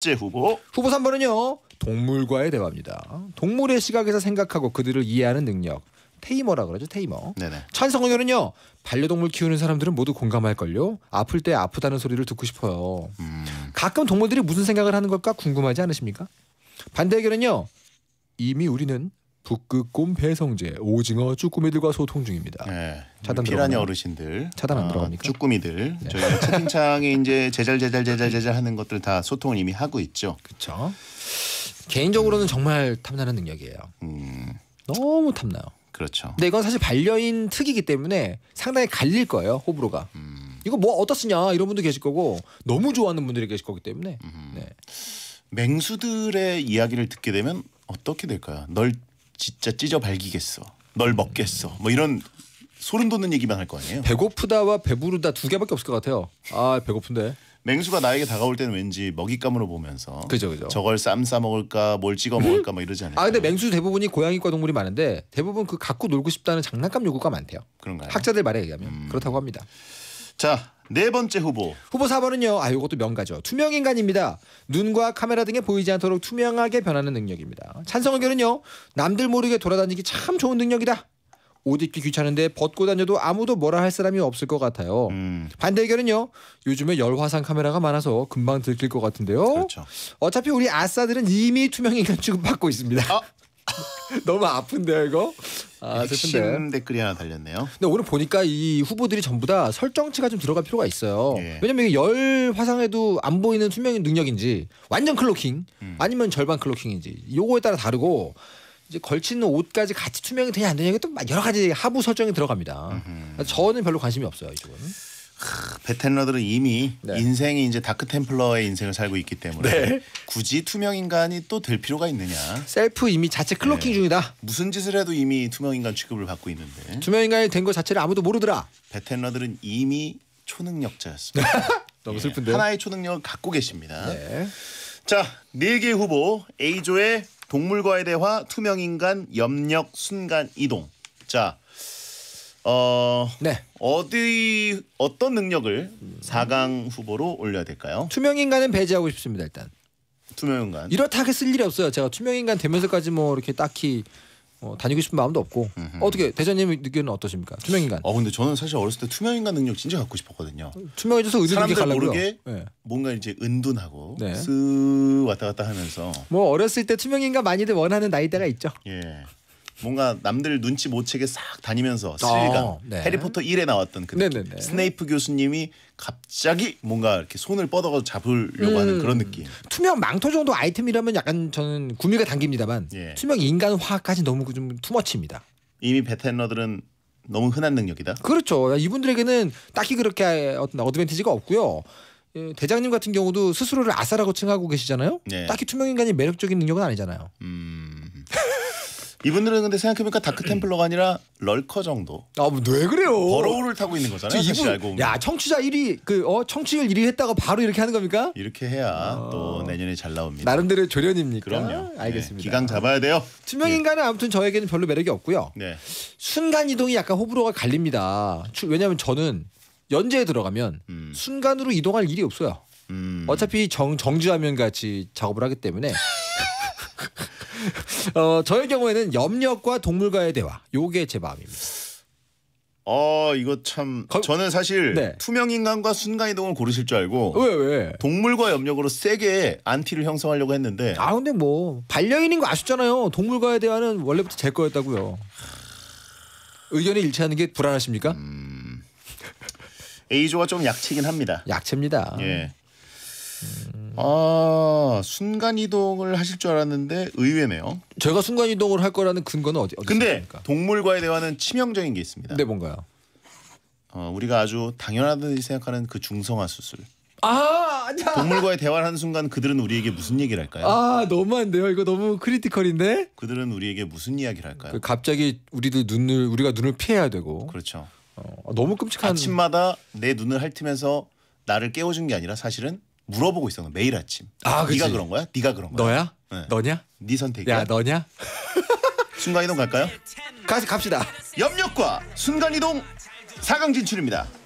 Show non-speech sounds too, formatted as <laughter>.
번 후보 후보 3번은요. 동물과의 대화입니다. 동물의 시각에서 생각하고 그들을 이해하는 능력. 테이머라 그러죠 테이머 네 찬성 의견은요 반려동물 키우는 사람들은 모두 공감할걸요 아플 때 아프다는 소리를 듣고 싶어요 음. 가끔 동물들이 무슨 생각을 하는 걸까 궁금하지 않으십니까 반대 의견은요 이미 우리는 북극곰 배성재, 오징어, 쭈꾸미들과 소통 중입니다. 네. 차단 피라니 어르신들 차단 안 아, 어, 들어갑니까? 쭈꾸미들 네. 저희 채팅창에 이제 제잘 제잘 제잘 제잘 하는 것들 다 소통을 이미 하고 있죠. 그렇죠. 개인적으로는 음. 정말 탐나는 능력이에요. 음. 너무 탐나요. 그렇죠. 근데 이건 사실 반려인 특이기 때문에 상당히 갈릴 거예요 호불호가. 음. 이거 뭐 어디다 냐 이런 분도 계실 거고 너무 좋아하는 분들이 계실 거기 때문에. 음. 네. 맹수들의 이야기를 듣게 되면 어떻게 될까요? 널 진짜 찢어 발기겠어. 널 먹겠어. 뭐 이런 소름 돋는 얘기만 할 거 아니에요. 배고프다와 배부르다 두 개밖에 없을 것 같아요. 아 배고픈데. 맹수가 나에게 다가올 때는 왠지 먹잇감으로 보면서 그죠 그죠 저걸 쌈싸 먹을까 뭘 찍어 음? 먹을까 막 뭐 이러지 않아요. 아 근데 맹수 대부분이 고양이과 동물이 많은데 대부분 그 갖고 놀고 싶다는 장난감 요구가 많대요. 그런가요? 학자들 말에 의하면 음. 그렇다고 합니다. 자, 네 번째 후보. 후보 4번은요. 아, 이것도 명가죠. 투명 인간입니다. 눈과 카메라 등에 보이지 않도록 투명하게 변하는 능력입니다. 찬성 의견은요. 남들 모르게 돌아다니기 참 좋은 능력이다. 옷 입기 귀찮은데 벗고 다녀도 아무도 뭐라 할 사람이 없을 것 같아요. 음. 반대 의견은요. 요즘에 열화상 카메라가 많아서 금방 들킬 것 같은데요. 그렇죠. 어차피 우리 아싸들은 이미 투명 인간 취급 받고 있습니다. 아. <laughs> 너무 아픈데요, 이거? 아, 슬픈데. 댓글이 하나 달렸네요. 근데 오늘 보니까 이 후보들이 전부 다 설정치가 좀 들어갈 필요가 있어요. 예. 왜냐면 이열 화상에도 안 보이는 투명인 능력인지 완전 클로킹 음. 아니면 절반 클로킹인지 요거에 따라 다르고 이제 걸치는 옷까지 같이 투명이 되냐 안 되냐 이것도 여러 가지 하부 설정이 들어갑니다. 저는 별로 관심이 없어요 이쪽은. 베텐러들은 이미 네. 인생이 이제 다크 템플러의 인생을 살고 있기 때문에 네. 굳이 투명 인간이 또 될 필요가 있느냐? 셀프 이미 자체 클로킹 네. 중이다. 무슨 짓을 해도 이미 투명 인간 취급을 받고 있는데. 투명 인간이 된 것 자체를 아무도 모르더라. 베텐러들은 이미 초능력자였습니다. <laughs> 너무 예, 슬픈데. 하나의 초능력을 갖고 계십니다. 네. 자, 네개 후보 A조의 동물과의 대화, 투명 인간, 염력, 순간 이동. 자. 어, 네. 어디 어떤 능력을 4강 후보로 올려야 될까요? 투명 인간은 배제하고 싶습니다 일단. 투명 인간. 이렇다 게쓸 일이 없어요. 제가 투명 인간 되면서까지 뭐 이렇게 딱히 어, 다니고 싶은 마음도 없고 음흠. 어떻게 대전님 의낌은 어떠십니까? 투명 인간. 어 근데 저는 사실 어렸을 때 투명 인간 능력 진짜 갖고 싶었거든요. 투명해져서 의도 있게 가려고요. 모르게 네. 뭔가 이제 은둔하고 네. 쓰 왔다 갔다 하면서. 뭐 어렸을 때 투명 인간 많이들 원하는 나이대가 있죠. 예. 뭔가 남들 눈치 못 채게 싹 다니면서 아, 스릴감 어, 네. 해리포터 1에 나왔던 그 느낌. 네네네. 스네이프 교수님이 갑자기 뭔가 이렇게 손을 뻗어서 잡으려고 음. 하는 그런 느낌. 투명 망토 정도 아이템이라면 약간 저는 구미가 당깁니다만 예. 투명 인간화까지 너무 그 좀 투머치입니다. 이미 베테너들은 너무 흔한 능력이다. 그렇죠. 이분들에게는 딱히 그렇게 어떤 어드밴티지가 없고요. 예, 대장님 같은 경우도 스스로를 아사라고 칭하고 계시잖아요. 네. 딱히 투명 인간이 매력적인 능력은 아니잖아요. 음... <laughs> 이분들은 근데 생각해보니까 다크 음. 템플러가 아니라 럴커 정도. 아왜 뭐 그래요? 버러우를 타고 있는 거잖아요. 이분 알고 야 청취자 1위 그어 청취율 1위 했다가 바로 이렇게 하는 겁니까? 이렇게 해야 어... 또 내년에 잘 나옵니다. 나름대로 조련입니까? 그럼요. 네, 알겠습니다. 네, 기강 잡아야 돼요. 투명 인간은 예. 아무튼 저에게는 별로 매력이 없고요. 네. 순간 이동이 약간 호불호가 갈립니다. 왜냐하면 저는 연재에 들어가면 음. 순간으로 이동할 일이 없어요. 음. 어차피 정 정지화면 같이 작업을 하기 때문에. <laughs> <laughs> 어, 저의 경우에는 염력과 동물과의 대화. 요게 제 마음입니다. 어 이거 참 거, 저는 사실 네. 투명 인간과 순간 이동을 고르실 줄 알고 왜 왜? 동물과 염력으로 세게 안티를 형성하려고 했는데 아 근데 뭐 반려인인 거 아시잖아요. 동물과의 대화는 원래부터 제 거였다고요. 의견이 일치하는 게 불안하십니까? 음... <laughs> A조가 좀 약체긴 합니다. 약체입니다. 예. 아 순간 이동을 하실 줄 알았는데 의외네요. 제가 순간 이동을 할 거라는 근거는 어디? 어디 근데 있습니까? 동물과의 대화는 치명적인 게 있습니다. 네 뭔가요? 어, 우리가 아주 당연하듯이 생각하는 그 중성화 수술. 아, 아니야. 동물과의 대화를 하는 순간 그들은 우리에게 무슨 얘기를 할까요? 아, 너무한데요. 이거 너무 크리티컬인데. 그들은 우리에게 무슨 이야기를 할까요? 그 갑자기 우리들 눈을 우리가 눈을 피해야 되고. 그렇죠. 어, 너무 끔찍한. 아침마다 내 눈을 핥으면서 나를 깨워준 게 아니라 사실은 물어보고 있어 었 매일 아침. 아, 그치. 네가 그런 거야? 네가 그런 거야? 너야? 네. 너냐? 네 선택이야. 야, 너냐? <laughs> 순간이동 갈까요? 같이 갑시다. 염력과 순간이동 4강 진출입니다.